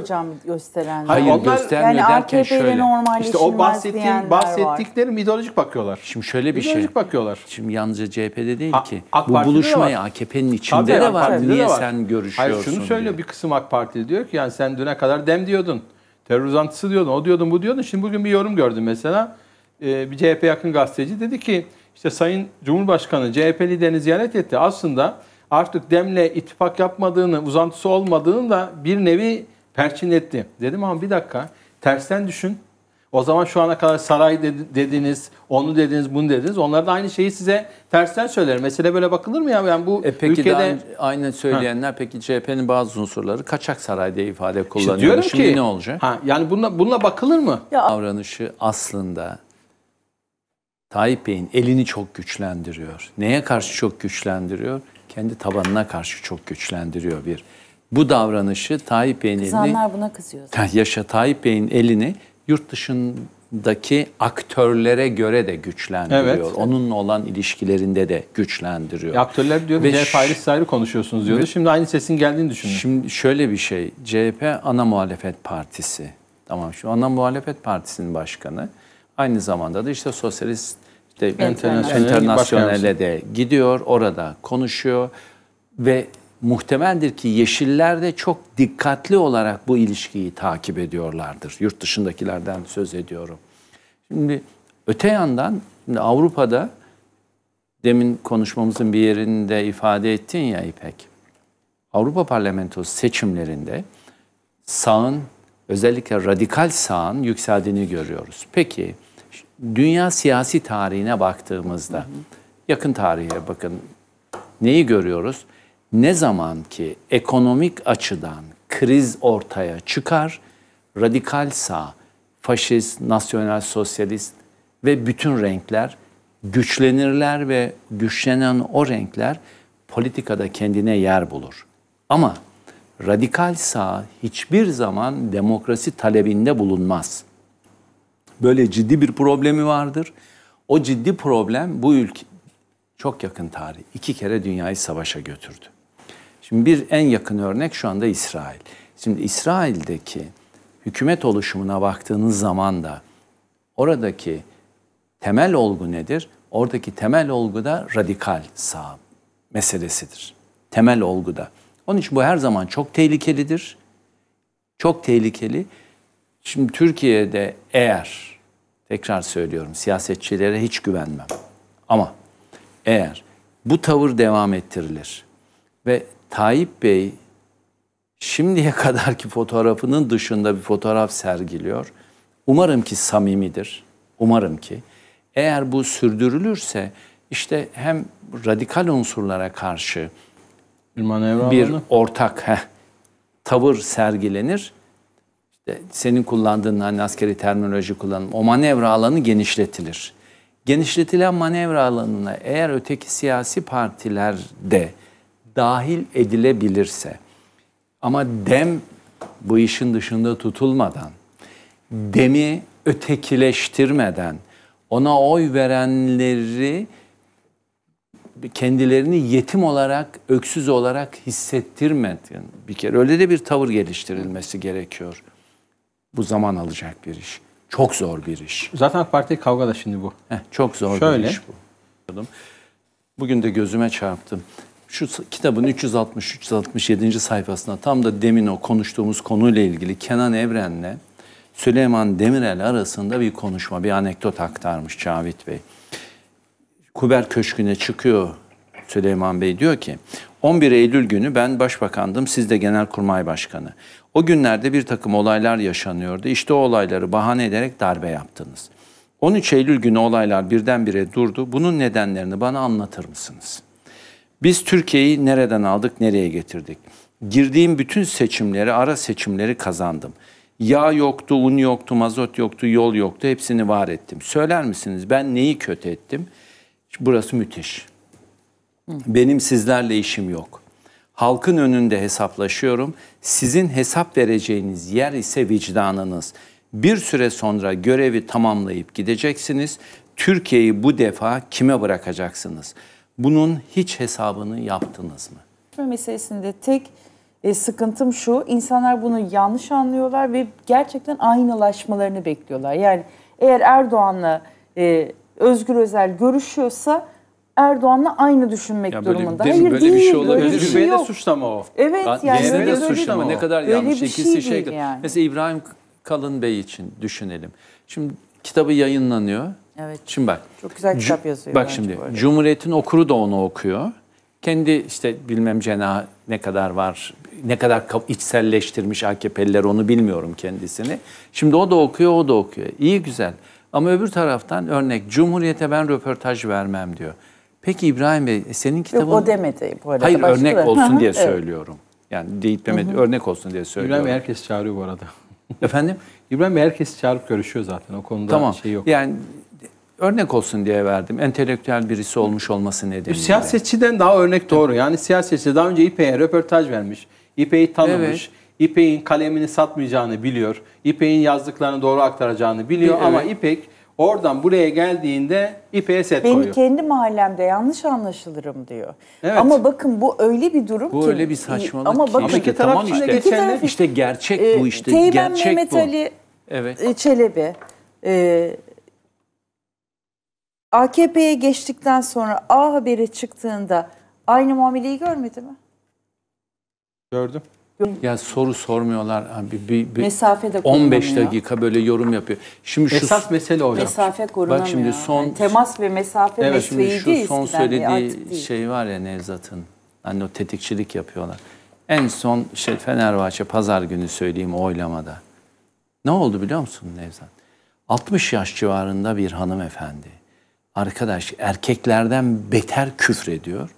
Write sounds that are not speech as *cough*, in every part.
hocam gösteren. Hayır onlar, göstermiyor yani derken şöyle. normalleşilmez İşte o bahsettiğim, bahsettiklerim var. ideolojik bakıyorlar. Şimdi şöyle bir ideolojik şey. bakıyorlar. Şimdi yalnızca CHP'de değil A, ki. AK bu Partide buluşmaya AKP'nin içinde Tabii, de var. Niye de var. sen görüşüyorsun Hayır şunu söylüyor bir kısım AK Parti diyor ki yani sen düne kadar dem diyordun. Terör uzantısı diyordun, o diyordun, bu diyordun. Şimdi bugün bir yorum gördüm mesela. Ee, bir CHP yakın gazeteci dedi ki işte Sayın Cumhurbaşkanı CHP liderini ziyaret etti. Aslında artık Dem'le ittifak yapmadığını, uzantısı olmadığını da bir nevi perçin etti. Dedim ama bir dakika tersten düşün. O zaman şu ana kadar saray dediniz, onu dediniz, bunu dediniz. Onlar da aynı şeyi size tersten söyler. Mesele böyle bakılır mı ya? Yani bu e peki ülkede... aynı söyleyenler ha. peki CHP'nin bazı unsurları kaçak saray diye ifade kullanıyor. İşte Şimdi ki, ne olacak? Ha, yani bununla, bununla bakılır mı? Ya. Davranışı aslında Tayyip Bey'in elini çok güçlendiriyor. Neye karşı çok güçlendiriyor? Kendi tabanına karşı çok güçlendiriyor bir bu davranışı Tayyip Bey'in elini... buna kızıyor. zaten. Yaşa Tayyip Bey'in elini yurt dışındaki aktörlere göre de güçlendiriyor. Evet. Onunla olan ilişkilerinde de güçlendiriyor. Ya aktörler diyor Ve CHP ayrı siz ayrı konuşuyorsunuz diyordu. Ve- Şimdi aynı sesin geldiğini düşünün. Şimdi şöyle bir şey, CHP ana muhalefet partisi. Tamam şu ana muhalefet partisinin başkanı. Aynı zamanda da işte sosyalist işte Enternasyonel. de gidiyor, orada konuşuyor ve muhtemeldir ki Yeşiller de çok dikkatli olarak bu ilişkiyi takip ediyorlardır. Yurt dışındakilerden söz ediyorum. Şimdi öte yandan şimdi Avrupa'da demin konuşmamızın bir yerinde ifade ettin ya İpek. Avrupa Parlamentosu seçimlerinde sağın özellikle radikal sağın yükseldiğini görüyoruz. Peki dünya siyasi tarihine baktığımızda yakın tarihe bakın neyi görüyoruz? Ne zaman ki ekonomik açıdan kriz ortaya çıkar, radikal sağ, faşist, nasyonel sosyalist ve bütün renkler güçlenirler ve güçlenen o renkler politikada kendine yer bulur. Ama radikal sağ hiçbir zaman demokrasi talebinde bulunmaz. Böyle ciddi bir problemi vardır. O ciddi problem bu ülke çok yakın tarih iki kere dünyayı savaşa götürdü. Şimdi bir en yakın örnek şu anda İsrail. Şimdi İsrail'deki hükümet oluşumuna baktığınız zaman da oradaki temel olgu nedir? Oradaki temel olgu da radikal sağ meselesidir. Temel olgu da. Onun için bu her zaman çok tehlikelidir. Çok tehlikeli. Şimdi Türkiye'de eğer, tekrar söylüyorum siyasetçilere hiç güvenmem. Ama eğer bu tavır devam ettirilir ve Tayyip Bey şimdiye *laughs* kadarki fotoğrafının dışında bir fotoğraf sergiliyor. Umarım ki samimidir. Umarım ki. Eğer bu sürdürülürse işte hem radikal unsurlara karşı bir ortak heh, tavır sergilenir. İşte senin kullandığın hani askeri terminoloji kullanım o manevra alanı genişletilir. Genişletilen manevra alanına eğer öteki siyasi partiler de dahil edilebilirse ama dem bu işin dışında tutulmadan, demi ötekileştirmeden, ona oy verenleri kendilerini yetim olarak, öksüz olarak hissettirmeden bir kere öyle de bir tavır geliştirilmesi gerekiyor. Bu zaman alacak bir iş. Çok zor bir iş. Zaten AK Parti kavga da şimdi bu. Heh, çok zor Şöyle. bir iş bu. Bugün de gözüme çarptım şu kitabın 360 367 sayfasında tam da demin o konuştuğumuz konuyla ilgili Kenan Evren'le Süleyman Demirel arasında bir konuşma, bir anekdot aktarmış Cavit Bey. Kuber Köşkü'ne çıkıyor Süleyman Bey diyor ki 11 Eylül günü ben başbakandım siz de genelkurmay başkanı. O günlerde bir takım olaylar yaşanıyordu. İşte o olayları bahane ederek darbe yaptınız. 13 Eylül günü olaylar birdenbire durdu. Bunun nedenlerini bana anlatır mısınız?'' Biz Türkiye'yi nereden aldık, nereye getirdik? Girdiğim bütün seçimleri, ara seçimleri kazandım. Yağ yoktu, un yoktu, mazot yoktu, yol yoktu. Hepsini var ettim. Söyler misiniz ben neyi kötü ettim? Burası müthiş. Benim sizlerle işim yok. Halkın önünde hesaplaşıyorum. Sizin hesap vereceğiniz yer ise vicdanınız. Bir süre sonra görevi tamamlayıp gideceksiniz. Türkiye'yi bu defa kime bırakacaksınız? Bunun hiç hesabını yaptınız mı? Meselesinde tek e, sıkıntım şu, insanlar bunu yanlış anlıyorlar ve gerçekten aynılaşmalarını bekliyorlar. Yani eğer Erdoğan'la e, Özgür Özel görüşüyorsa Erdoğan'la aynı düşünmek ya durumunda. Değil, Hayır böyle değil, bir şey olabilir. Özgür bir şey yok. suçlama o. Evet ben, yani. Böyle de suçlama ne kadar öyle yanlış. Bir şey, şey yani. Mesela İbrahim Kalın Bey için düşünelim. Şimdi kitabı yayınlanıyor. Evet. Şimdi bak. Çok güzel kitap yazıyor. Bak şimdi Cumhuriyet'in okuru da onu okuyor. Kendi işte bilmem cenah ne kadar var, ne kadar içselleştirmiş AKP'liler onu bilmiyorum kendisini. Şimdi o da okuyor, o da okuyor. İyi güzel. Ama öbür taraftan örnek Cumhuriyet'e ben röportaj vermem diyor. Peki İbrahim Bey e, senin kitabın... Yok o demedi bu arada. Hayır Başka örnek olsun diye *laughs* söylüyorum. Yani deyip demedi örnek olsun diye söylüyorum. İbrahim herkes çağırıyor bu arada. Efendim? İbrahim Bey herkes çağırıp görüşüyor zaten o konuda tamam. şey yok. Yani örnek olsun diye verdim. Entelektüel birisi olmuş olması nedeniyle. Siyasetçiden daha örnek doğru. Yani siyasetçi daha önce İpek'e röportaj vermiş. İpek'i tanımış. Evet. İpek'in kalemini satmayacağını biliyor. İpek'in yazdıklarını doğru aktaracağını biliyor evet. ama İpek oradan buraya geldiğinde İpek'e set Benim koyuyor. Benim kendi mahallemde yanlış anlaşılırım diyor. Evet. Ama bakın bu öyle bir durum bu ki. Bu öyle bir saçmalık ama ki. Bakın, ama tamam işte, iki taraf, işte gerçek bu ee, işte. Teğmen gerçek Mehmet bu. Ali evet. E, Çelebi. E, AKP'ye geçtikten sonra A haberi çıktığında aynı muameleyi görmedi mi? Gördüm. Ya soru sormuyorlar abi. Bir, bir Mesafe de 15 dakika böyle yorum yapıyor. Şimdi Esas şu Esas mesele hocam. Mesafe korunamıyor. Bak şimdi son yani temas ve mesafe evet, mesleğiydi eskiden. Evet şu son söylediği şey var ya Nevzat'ın. Hani o tetikçilik yapıyorlar. En son şey Fenerbahçe pazar günü söyleyeyim oylamada. Ne oldu biliyor musun Nevzat? 60 yaş civarında bir hanımefendi arkadaş erkeklerden beter küfür ediyor.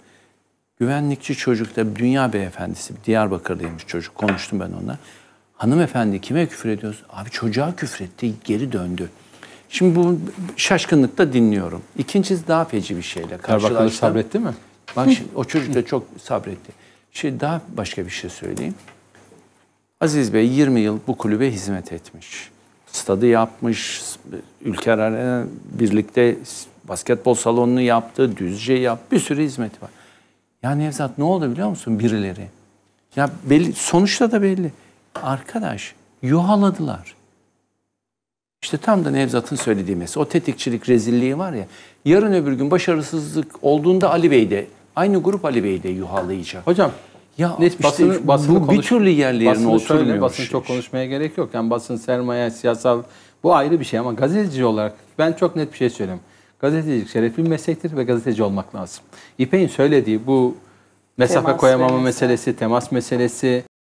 Güvenlikçi çocuk da dünya beyefendisi Diyarbakır'daymış çocuk konuştum ben onunla. Hanımefendi kime küfür ediyoruz? Abi çocuğa küfür etti geri döndü. Şimdi bu şaşkınlıkta dinliyorum. İkincisi daha feci bir şeyle karşılaştım. Diyarbakır'da sabretti mi? Bak şimdi o çocuk da çok sabretti. Şimdi daha başka bir şey söyleyeyim. Aziz Bey 20 yıl bu kulübe hizmet etmiş. Stadı yapmış, ülkelerle birlikte Basketbol salonunu yaptı, düzce yaptı. Bir sürü hizmeti var. Ya Nevzat ne oldu biliyor musun birileri? Ya belli, sonuçta da belli. Arkadaş yuhaladılar. İşte tam da Nevzat'ın söylediği mesela o tetikçilik rezilliği var ya. Yarın öbür gün başarısızlık olduğunda Ali Bey de aynı grup Ali Bey de yuhalayacak. Hocam ya net işte basını, şey, basını bu konuş, bir türlü yerli yerine oturmuyor. Basın çok konuşmaya gerek yok. Yani basın sermaye, siyasal bu ayrı bir şey ama gazeteci olarak ben çok net bir şey söyleyeyim. Gazetecilik şerefli bir meslektir ve gazeteci olmak lazım. İpek'in söylediği bu mesafe temas koyamama meselesi, temas meselesi,